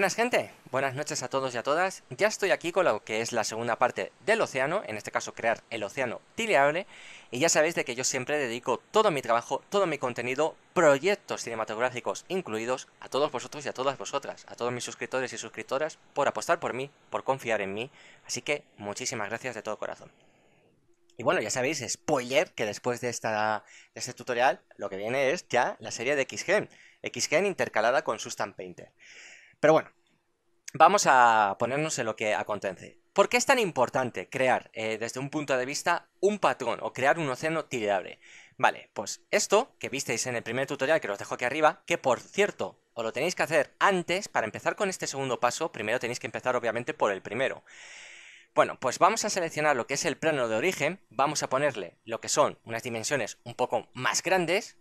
Buenas gente, buenas noches a todos y a todas. Ya estoy aquí con lo que es la segunda parte del océano, en este caso crear el océano tileable, y ya sabéis de que yo siempre dedico todo mi trabajo, todo mi contenido, proyectos cinematográficos incluidos, a todos vosotros y a todas vosotras, a todos mis suscriptores y suscriptoras, por apostar por mí, por confiar en mí, así que muchísimas gracias de todo corazón. Y bueno, ya sabéis, spoiler, que después de, de este tutorial lo que viene es ya la serie de X-Gen, X-Gen intercalada con Sustan Painter. Pero bueno, vamos a ponernos en lo que acontece. ¿Por qué es tan importante crear, eh, desde un punto de vista, un patrón o crear un océano tirable? Vale, pues esto que visteis en el primer tutorial que os dejo aquí arriba, que por cierto, os lo tenéis que hacer antes, para empezar con este segundo paso, primero tenéis que empezar obviamente por el primero. Bueno, pues vamos a seleccionar lo que es el plano de origen, vamos a ponerle lo que son unas dimensiones un poco más grandes,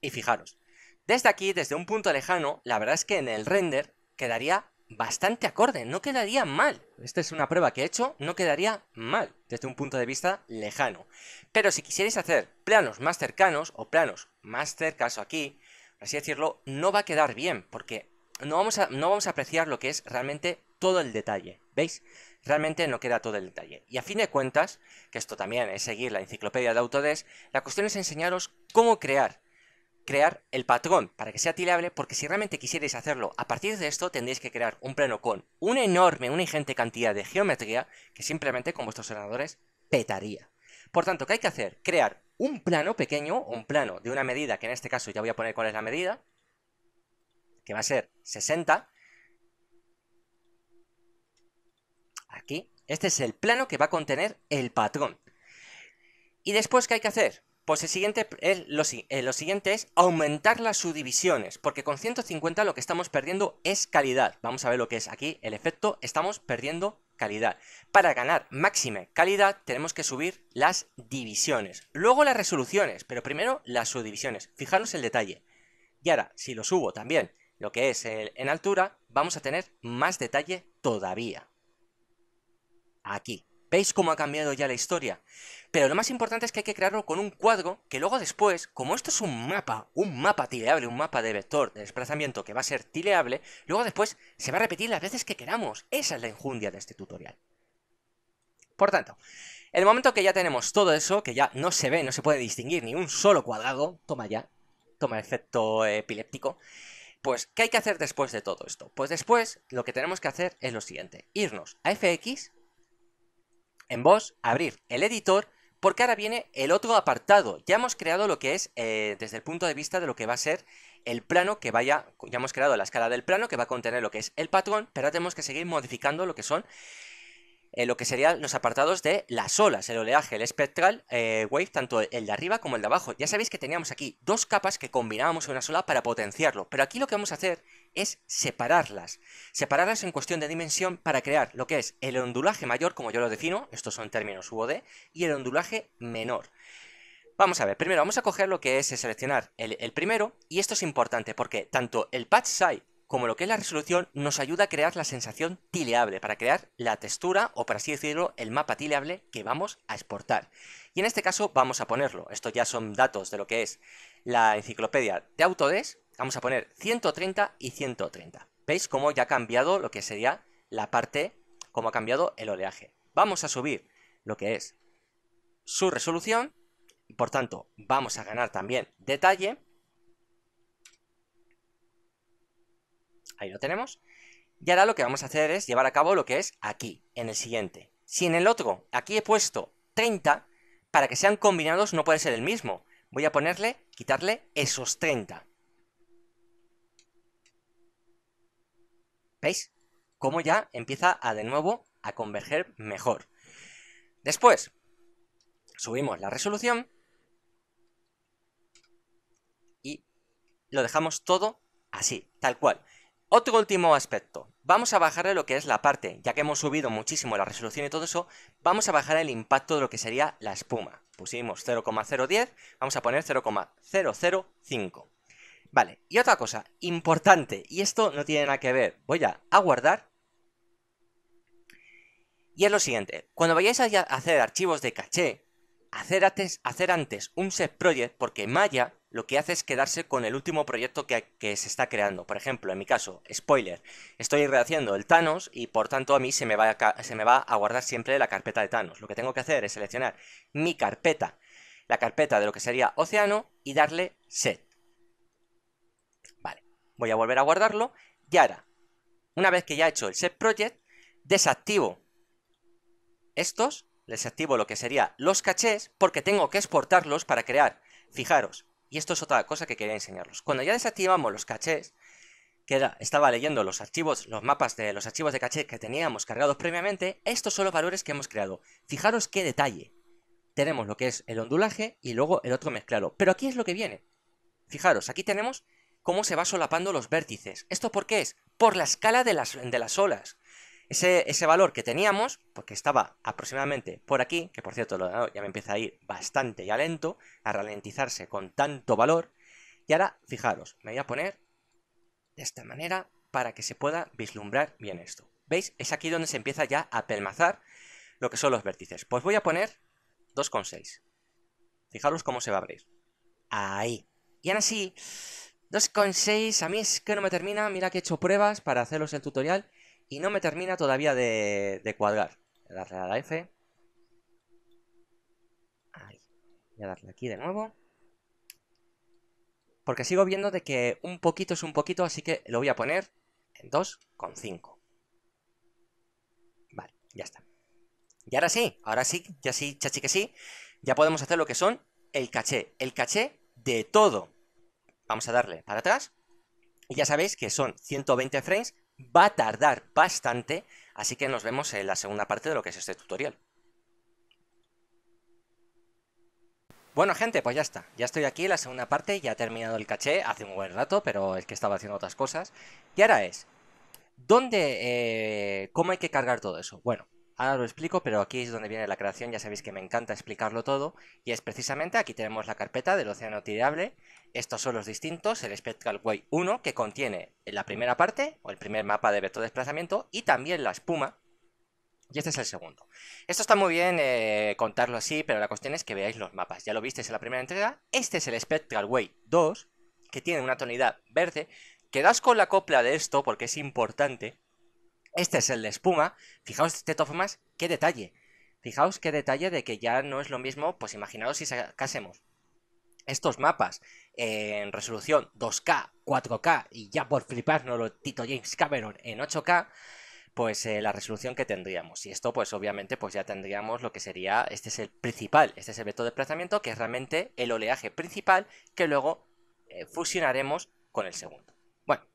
y fijaros, desde aquí, desde un punto lejano, la verdad es que en el render quedaría bastante acorde, no quedaría mal. Esta es una prueba que he hecho, no quedaría mal desde un punto de vista lejano. Pero si quisierais hacer planos más cercanos o planos más cercanos aquí, así decirlo, no va a quedar bien porque no vamos a, no vamos a apreciar lo que es realmente todo el detalle, ¿veis? Realmente no queda todo el detalle. Y a fin de cuentas, que esto también es seguir la enciclopedia de Autodesk, la cuestión es enseñaros cómo crear crear el patrón para que sea tilable, porque si realmente quisierais hacerlo a partir de esto, tendréis que crear un plano con una enorme, una ingente cantidad de geometría que simplemente con vuestros ordenadores petaría. Por tanto, ¿qué hay que hacer? Crear un plano pequeño, un plano de una medida, que en este caso ya voy a poner cuál es la medida, que va a ser 60. Aquí. Este es el plano que va a contener el patrón. ¿Y después qué hay que hacer? Pues el siguiente es eh, lo, siguiente es aumentar las subdivisiones, porque con 150 lo que estamos perdiendo es calidad. Vamos a ver lo que es aquí el efecto, estamos perdiendo calidad. Para ganar máxima calidad tenemos que subir las divisiones, luego las resoluciones, pero primero las subdivisiones. Fijaros el detalle. Y ahora, si lo subo también, lo que es en altura, vamos a tener más detalle todavía. Aquí. ¿Veis cómo ha cambiado ya la historia? Pero lo más importante es que hay que crearlo con un cuadro que luego después, como esto es un mapa, un mapa tileable, un mapa de vector de desplazamiento que va a ser tileable, luego después se va a repetir las veces que queramos. Esa es la injundia de este tutorial. Por tanto, en el momento que ya tenemos todo eso, que ya no se ve, no se puede distinguir ni un solo cuadrado, toma ya, toma efecto epiléptico, pues, ¿qué hay que hacer después de todo esto? Pues después, lo que tenemos que hacer es lo siguiente, irnos a fx, en vos, abrir el editor, porque ahora viene el otro apartado. Ya hemos creado lo que es, eh, desde el punto de vista de lo que va a ser el plano que vaya, ya hemos creado la escala del plano que va a contener lo que es el patrón, pero ahora tenemos que seguir modificando lo que son eh, lo que serían los apartados de las olas, el oleaje, el espectral eh, wave, tanto el de arriba como el de abajo. Ya sabéis que teníamos aquí dos capas que combinábamos en una sola para potenciarlo, pero aquí lo que vamos a hacer es separarlas. Separarlas en cuestión de dimensión para crear lo que es el ondulaje mayor, como yo lo defino, estos son términos UOD, y el ondulaje menor. Vamos a ver, primero vamos a coger lo que es seleccionar el, primero, y esto es importante porque tanto el patch size como lo que es la resolución nos ayuda a crear la sensación tileable, para crear la textura o, por así decirlo, el mapa tileable que vamos a exportar. Y en este caso vamos a ponerlo, esto ya son datos de lo que es la enciclopedia de Autodesk, Vamos a poner 130 y 130. ¿Veis cómo ya ha cambiado lo que sería la parte, cómo ha cambiado el oleaje? Vamos a subir lo que es su resolución. Por tanto, vamos a ganar también detalle. Ahí lo tenemos. Y ahora lo que vamos a hacer es llevar a cabo lo que es aquí, en el siguiente. Si en el otro, aquí he puesto 30, para que sean combinados no puede ser el mismo. Voy a ponerle, quitarle esos 30. ¿Veis? Como ya empieza a de nuevo a converger mejor. Después, subimos la resolución y lo dejamos todo así, tal cual. Otro último aspecto. Vamos a bajarle lo que es la parte, ya que hemos subido muchísimo la resolución y todo eso, vamos a bajar el impacto de lo que sería la espuma. Pusimos 0,010, vamos a poner 0,005. Vale, y otra cosa, importante, y esto no tiene nada que ver, voy a, guardar. Y es lo siguiente, cuando vayáis a hacer archivos de caché, hacer antes, un set project, porque Maya lo que hace es quedarse con el último proyecto que, se está creando. Por ejemplo, en mi caso, spoiler, estoy rehaciendo el Thanos y por tanto a mí se me, va a, se me va a guardar siempre la carpeta de Thanos. Lo que tengo que hacer es seleccionar mi carpeta, la carpeta de lo que sería Océano y darle set. Voy a volver a guardarlo. Y ahora, una vez que ya he hecho el set project, desactivo estos, desactivo lo que sería los cachés, porque tengo que exportarlos para crear. Fijaros, y esto es otra cosa que quería enseñarlos. Cuando ya desactivamos los cachés, que estaba leyendo los archivos, los mapas de los archivos de caché que teníamos cargados previamente, estos son los valores que hemos creado. Fijaros qué detalle. Tenemos lo que es el ondulaje y luego el otro mezclado. Pero aquí es lo que viene. Fijaros, aquí tenemos cómo se va solapando los vértices. ¿Esto por qué es? Por la escala de las, de las olas. Ese, ese, valor que teníamos, porque estaba aproximadamente por aquí, que por cierto ya me empieza a ir bastante ya lento, a ralentizarse con tanto valor. Y ahora, fijaros, me voy a poner de esta manera para que se pueda vislumbrar bien esto. ¿Veis? Es aquí donde se empieza ya a pelmazar lo que son los vértices. Pues voy a poner 2,6. Fijaros cómo se va a abrir. Ahí. Y ahora sí, 2,6, a mí es que no me termina, mira que he hecho pruebas para haceros el tutorial y no me termina todavía de, cuadrar. Voy a darle a la F. Voy a darle aquí de nuevo. Porque sigo viendo de que un poquito es un poquito, así que lo voy a poner en 2,5. Vale, ya está. Y ahora sí, ahora sí, ya sí, chachi que sí, ya podemos hacer lo que son el caché. El caché de todo. Vamos a darle para atrás. Y ya sabéis que son 120 frames, va a tardar bastante, así que nos vemos en la segunda parte de lo que es este tutorial. Bueno gente, pues ya está, ya estoy aquí en la segunda parte, ya he terminado el caché hace un buen rato, pero es que estaba haciendo otras cosas. Y ahora es, ¿dónde, eh, cómo hay que cargar todo eso? Bueno, Ahora lo explico, pero aquí es donde viene la creación, ya sabéis que me encanta explicarlo todo, y es precisamente aquí tenemos la carpeta del océano tirable, estos son los distintos, el Spectral Way 1, que contiene la primera parte, o el primer mapa de vector desplazamiento, y también la espuma, y este es el segundo. Esto está muy bien eh, contarlo así, pero la cuestión es que veáis los mapas. Ya lo visteis en la primera entrega. Este es el Spectral Way 2, que tiene una tonalidad verde. Quedaos con la copla de esto porque es importante. Este es el de espuma. Fijaos de todas qué detalle. Fijaos qué detalle de que ya no es lo mismo, pues imaginaos si sacásemos estos mapas en resolución 2K, 4K y ya por fliparnos lo Tito James Cameron en 8K, pues eh, la resolución que tendríamos. Y esto, pues obviamente, pues ya tendríamos lo que sería, este es el principal, este es el veto de desplazamiento, que es realmente el oleaje principal que luego eh, fusionaremos con el segundo. Bueno,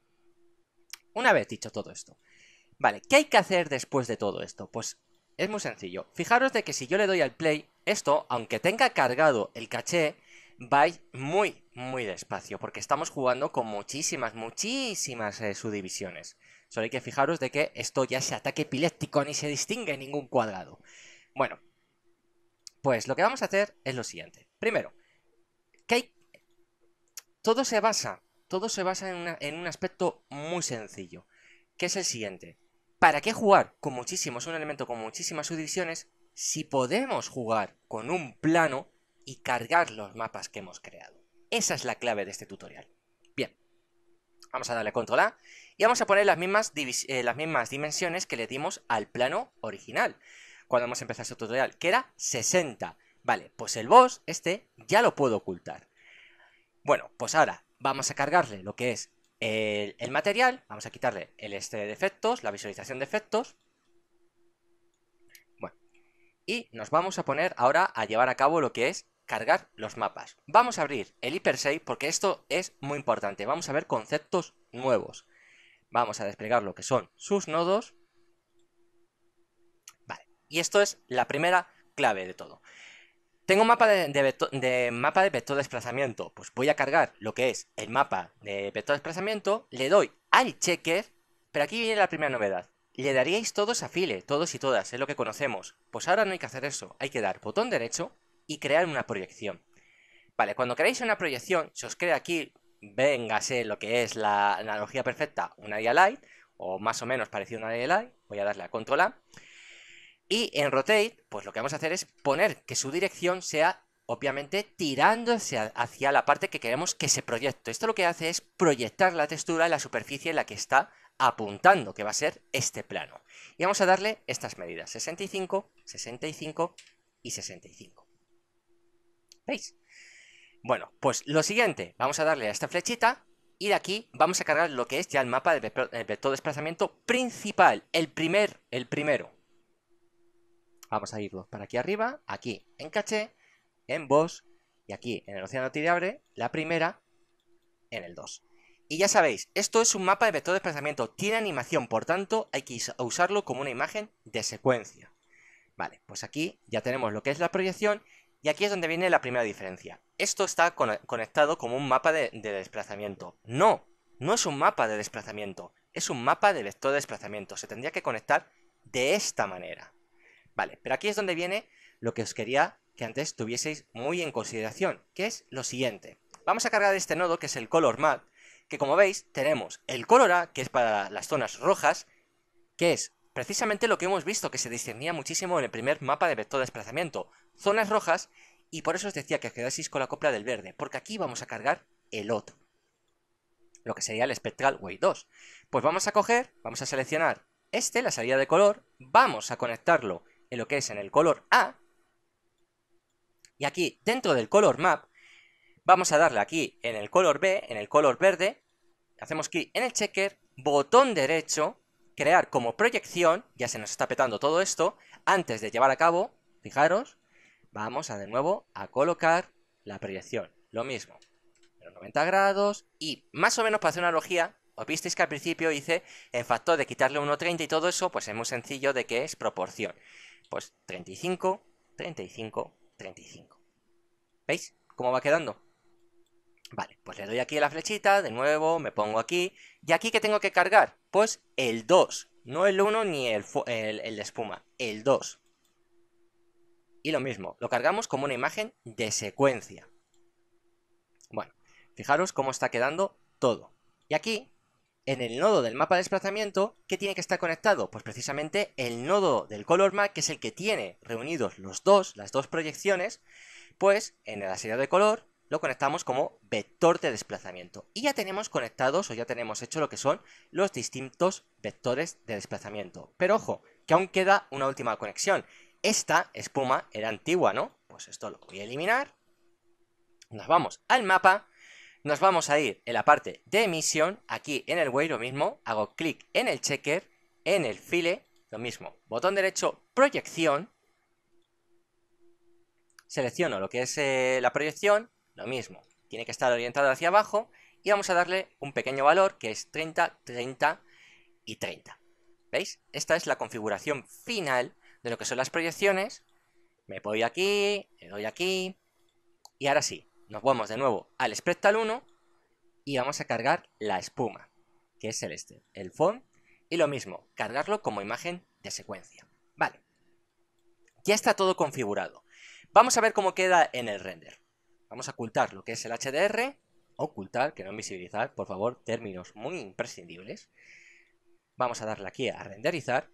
una vez dicho todo esto, Vale, ¿qué hay que hacer después de todo esto? Pues es muy sencillo. Fijaros de que si yo le doy al play, esto, aunque tenga cargado el caché, va muy, muy despacio, porque estamos jugando con muchísimas, muchísimas eh, subdivisiones. Solo hay que fijaros de que esto ya se ataque epiléptico ni se distingue en ningún cuadrado. Bueno, pues lo que vamos a hacer es lo siguiente. Primero, que todo se basa, todo se basa en un aspecto muy sencillo, que es el siguiente. ¿Para qué jugar con muchísimos, un elemento con muchísimas subdivisiones, si podemos jugar con un plano y cargar los mapas que hemos creado? Esa es la clave de este tutorial. Bien, vamos a darle control A y vamos a poner las mismas, eh, las mismas dimensiones que le dimos al plano original cuando hemos empezado este tutorial, que era 60. Vale, pues el boss, este, ya lo puedo ocultar. Bueno, pues ahora vamos a cargarle lo que es el, material, vamos a quitarle el este de efectos, la visualización de efectos. Bueno, y nos vamos a poner ahora a llevar a cabo lo que es cargar los mapas. Vamos a abrir el hiper porque esto es muy importante. Vamos a ver conceptos nuevos. Vamos a desplegar lo que son sus nodos. Vale, y esto es la primera clave de todo. Tengo mapa de, de, vector, de, mapa de vector desplazamiento. Pues voy a cargar lo que es el mapa de vector desplazamiento. Le doy al checker. Pero aquí viene la primera novedad. Le daríais todos a file, todos y todas, es lo que conocemos. Pues ahora no hay que hacer eso. Hay que dar botón derecho y crear una proyección. Vale, cuando creáis una proyección, se os crea aquí, véngase lo que es la analogía perfecta, una light o más o menos parecido a una light. Voy a darle a control A. Y en rotate, pues lo que vamos a hacer es poner que su dirección sea obviamente tirándose hacia la parte que queremos que se proyecte. Esto lo que hace es proyectar la textura en la superficie en la que está apuntando, que va a ser este plano. Y vamos a darle estas medidas, 65, 65 y 65. ¿Veis? Bueno, pues lo siguiente, vamos a darle a esta flechita y de aquí vamos a cargar lo que es ya el mapa de vector desplazamiento principal, el primer, el primero. Vamos a irnos para aquí arriba, aquí en caché, en boss y aquí en el océano tirable, la primera en el 2. Y ya sabéis, esto es un mapa de vector de desplazamiento, tiene animación, por tanto hay que usarlo como una imagen de secuencia. Vale, pues aquí ya tenemos lo que es la proyección y aquí es donde viene la primera diferencia. Esto está conectado como un mapa de, de desplazamiento. No, no es un mapa de desplazamiento, es un mapa de vector de desplazamiento, se tendría que conectar de esta manera. Vale, pero aquí es donde viene lo que os quería que antes tuvieseis muy en consideración, que es lo siguiente. Vamos a cargar este nodo, que es el color map que como veis tenemos el color A, que es para las zonas rojas, que es precisamente lo que hemos visto que se discernía muchísimo en el primer mapa de vector de desplazamiento, zonas rojas, y por eso os decía que con la copla del verde, porque aquí vamos a cargar el otro, lo que sería el Spectral Way 2. Pues vamos a coger, vamos a seleccionar este, la salida de color, vamos a conectarlo en lo que es en el color A. Y aquí, dentro del color map, vamos a darle aquí en el color B, en el color verde, hacemos clic en el checker, botón derecho, crear como proyección, ya se nos está petando todo esto, antes de llevar a cabo, fijaros, vamos a de nuevo a colocar la proyección, lo mismo, los 90 grados, y más o menos para hacer una analogía, os visteis que al principio hice El factor de quitarle 1,30 y todo eso, pues es muy sencillo de que es proporción. Pues 35, 35, 35. ¿Veis cómo va quedando? Vale, pues le doy aquí la flechita, de nuevo, me pongo aquí. ¿Y aquí qué tengo que cargar? Pues el 2. No el 1 ni el, el, el de espuma, el 2. Y lo mismo, lo cargamos como una imagen de secuencia. Bueno, fijaros cómo está quedando todo. Y aquí en el nodo del mapa de desplazamiento, ¿qué tiene que estar conectado? Pues precisamente el nodo del color map, que es el que tiene reunidos los dos, las dos proyecciones, pues en la serie de color lo conectamos como vector de desplazamiento. Y ya tenemos conectados o ya tenemos hecho lo que son los distintos vectores de desplazamiento. Pero ojo, que aún queda una última conexión. Esta espuma era antigua, ¿no? Pues esto lo voy a eliminar. Nos vamos al mapa nos vamos a ir en la parte de emisión, aquí en el way lo mismo, hago clic en el checker, en el file, lo mismo, botón derecho, proyección, selecciono lo que es eh, la proyección, lo mismo, tiene que estar orientado hacia abajo y vamos a darle un pequeño valor que es 30, 30 y 30. ¿Veis? Esta es la configuración final de lo que son las proyecciones. Me voy aquí, le doy aquí y ahora sí, nos vamos de nuevo al Spectral 1 y vamos a cargar la espuma, que es el este, el font, y lo mismo, cargarlo como imagen de secuencia. Vale, ya está todo configurado. Vamos a ver cómo queda en el render. Vamos a ocultar lo que es el HDR, ocultar, que no visibilizar, por favor, términos muy imprescindibles. Vamos a darle aquí a renderizar.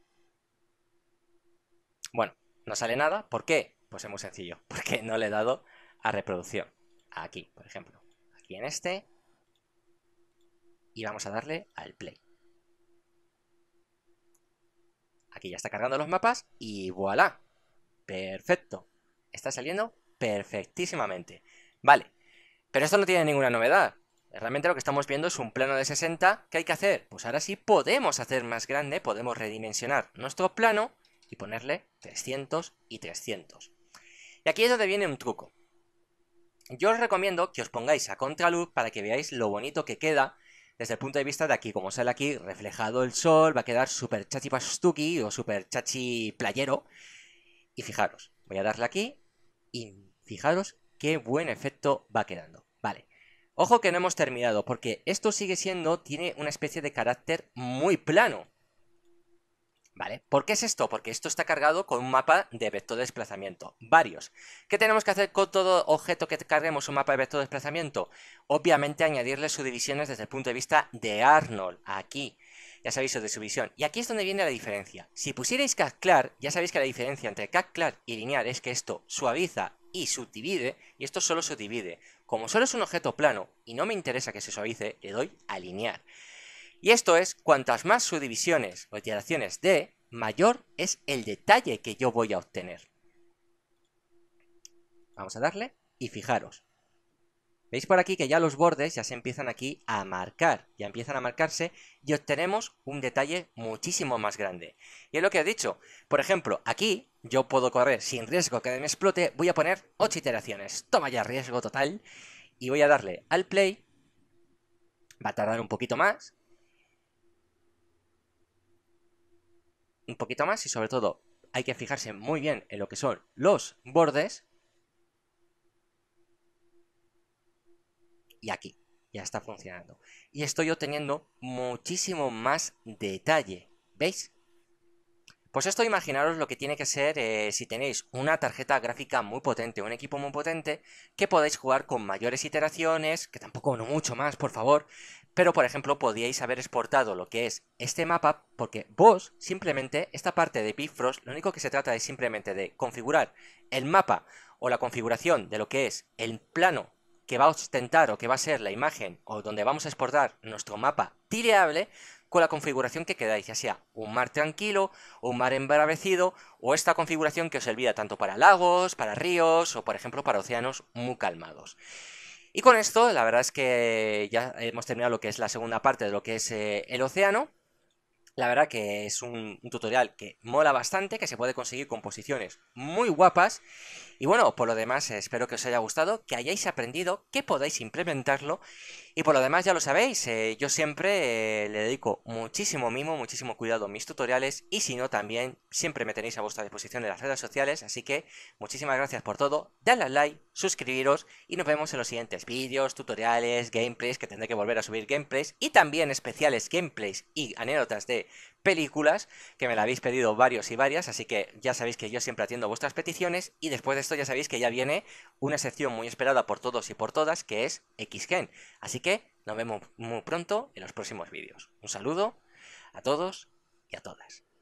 Bueno, no sale nada, ¿por qué? Pues es muy sencillo, porque no le he dado a reproducción aquí, por ejemplo. Aquí en este. Y vamos a darle al play. Aquí ya está cargando los mapas y voilà. Perfecto. Está saliendo perfectísimamente. Vale. Pero esto no tiene ninguna novedad. Realmente lo que estamos viendo es un plano de 60. ¿Qué hay que hacer? Pues ahora sí podemos hacer más grande, podemos redimensionar nuestro plano y ponerle 300 y 300. Y aquí es donde viene un truco. Yo os recomiendo que os pongáis a contraluz para que veáis lo bonito que queda desde el punto de vista de aquí, como sale aquí reflejado el sol, va a quedar súper chachi pastuki o super chachi playero. Y fijaros, voy a darle aquí y fijaros qué buen efecto va quedando. Vale, ojo que no hemos terminado porque esto sigue siendo, tiene una especie de carácter muy plano. ¿Vale? ¿Por qué es esto? Porque esto está cargado con un mapa de vector de desplazamiento, varios. ¿Qué tenemos que hacer con todo objeto que carguemos un mapa de vector de desplazamiento? Obviamente añadirle subdivisiones desde el punto de vista de Arnold, aquí. Ya sabéis eso de subdivisión. Y aquí es donde viene la diferencia. Si pusierais CACLAR, ya sabéis que la diferencia entre CACLAR y linear es que esto suaviza y subdivide, y esto solo subdivide. Como solo es un objeto plano y no me interesa que se suavice, le doy a linear. Y esto es, cuantas más subdivisiones o iteraciones de, mayor es el detalle que yo voy a obtener. Vamos a darle y fijaros. Veis por aquí que ya los bordes ya se empiezan aquí a marcar, ya empiezan a marcarse y obtenemos un detalle muchísimo más grande. Y es lo que he dicho, por ejemplo, aquí yo puedo correr sin riesgo que me explote, voy a poner 8 iteraciones, toma ya riesgo total, y voy a darle al play, va a tardar un poquito más, un poquito más y sobre todo hay que fijarse muy bien en lo que son los bordes. Y aquí, ya está funcionando. Y estoy obteniendo muchísimo más detalle. ¿Veis? Pues esto imaginaros lo que tiene que ser eh, si tenéis una tarjeta gráfica muy potente, un equipo muy potente, que podéis jugar con mayores iteraciones, que tampoco no mucho más, por favor, pero, por ejemplo, podíais haber exportado lo que es este mapa, porque vos, simplemente, esta parte de Bifrost, lo único que se trata es simplemente de configurar el mapa o la configuración de lo que es el plano que va a ostentar o que va a ser la imagen o donde vamos a exportar nuestro mapa tireable con la configuración que quedáis. ya sea un mar tranquilo, un mar embravecido o esta configuración que os sirve tanto para lagos, para ríos o por ejemplo para océanos muy calmados. Y con esto, la verdad es que ya hemos terminado lo que es la segunda parte de lo que es eh, el océano. La verdad que es un, un, tutorial que mola bastante, que se puede conseguir composiciones muy guapas. Y bueno, por lo demás, espero que os haya gustado, que hayáis aprendido, que podáis implementarlo y por lo demás ya lo sabéis, eh, yo siempre eh, le dedico muchísimo mimo, muchísimo cuidado a mis tutoriales y si no también siempre me tenéis a vuestra disposición en las redes sociales, así que muchísimas gracias por todo, dadle al like, suscribiros y nos vemos en los siguientes vídeos, tutoriales, gameplays, que tendré que volver a subir gameplays y también especiales gameplays y anécdotas de películas, que me la habéis pedido varios y varias, así que ya sabéis que yo siempre atiendo vuestras peticiones y después de esto ya sabéis que ya viene una sección muy esperada por todos y por todas, que es X-Gen. Así que nos vemos muy pronto en los próximos vídeos. Un saludo a todos y a todas.